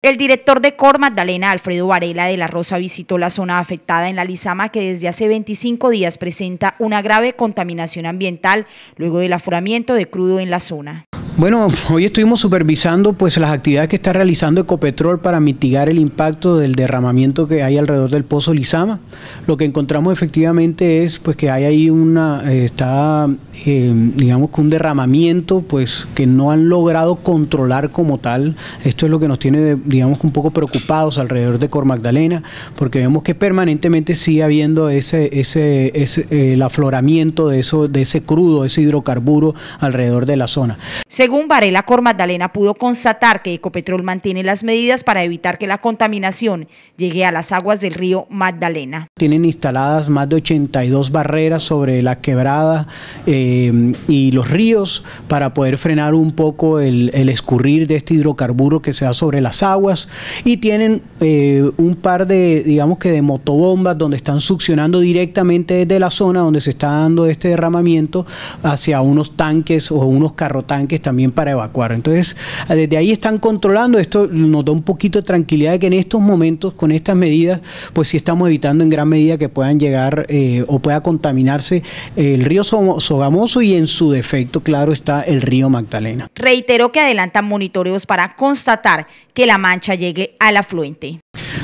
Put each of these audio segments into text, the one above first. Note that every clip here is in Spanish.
El director de COR, Magdalena Alfredo Varela de la Rosa, visitó la zona afectada en la Lizama que desde hace 25 días presenta una grave contaminación ambiental luego del afuramiento de crudo en la zona. Bueno, hoy estuvimos supervisando pues las actividades que está realizando Ecopetrol para mitigar el impacto del derramamiento que hay alrededor del pozo Lizama. Lo que encontramos efectivamente es pues que hay ahí una eh, está eh, digamos que un derramamiento pues que no han logrado controlar como tal. Esto es lo que nos tiene digamos un poco preocupados alrededor de Cor Magdalena porque vemos que permanentemente sigue habiendo ese ese, ese el afloramiento de eso de ese crudo, ese hidrocarburo alrededor de la zona. Según Varela Magdalena, pudo constatar que Ecopetrol mantiene las medidas para evitar que la contaminación llegue a las aguas del río Magdalena. Tienen instaladas más de 82 barreras sobre la quebrada eh, y los ríos para poder frenar un poco el, escurrir de este hidrocarburo que se da sobre las aguas y tienen eh, un par de, digamos que de motobombas donde están succionando directamente desde la zona donde se está dando este derramamiento hacia unos tanques o unos carrotanques también también para evacuar. Entonces, desde ahí están controlando. Esto nos da un poquito de tranquilidad de que en estos momentos, con estas medidas, pues sí estamos evitando en gran medida que puedan llegar eh, o pueda contaminarse el río Sogamoso y en su defecto, claro, está el río Magdalena. Reiteró que adelantan monitoreos para constatar que la mancha llegue al afluente.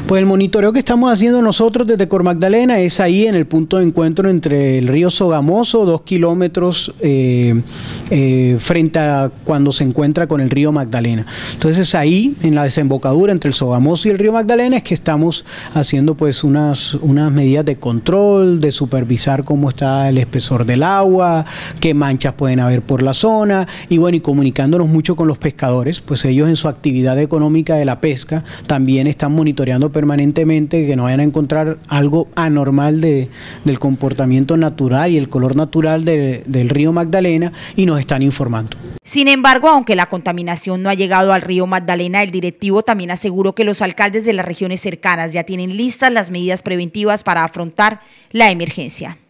Pues el monitoreo que estamos haciendo nosotros desde Cor Magdalena es ahí en el punto de encuentro entre el río Sogamoso, dos kilómetros eh, eh, frente a cuando se encuentra con el río Magdalena. Entonces ahí, en la desembocadura entre el Sogamoso y el río Magdalena, es que estamos haciendo pues unas, unas medidas de control, de supervisar cómo está el espesor del agua, qué manchas pueden haber por la zona, y bueno, y comunicándonos mucho con los pescadores, pues ellos en su actividad económica de la pesca también están monitoreando permanentemente, que no vayan a encontrar algo anormal del comportamiento natural y el color natural del río Magdalena y nos están informando. Sin embargo, aunque la contaminación no ha llegado al río Magdalena, el directivo también aseguró que los alcaldes de las regiones cercanas ya tienen listas las medidas preventivas para afrontar la emergencia.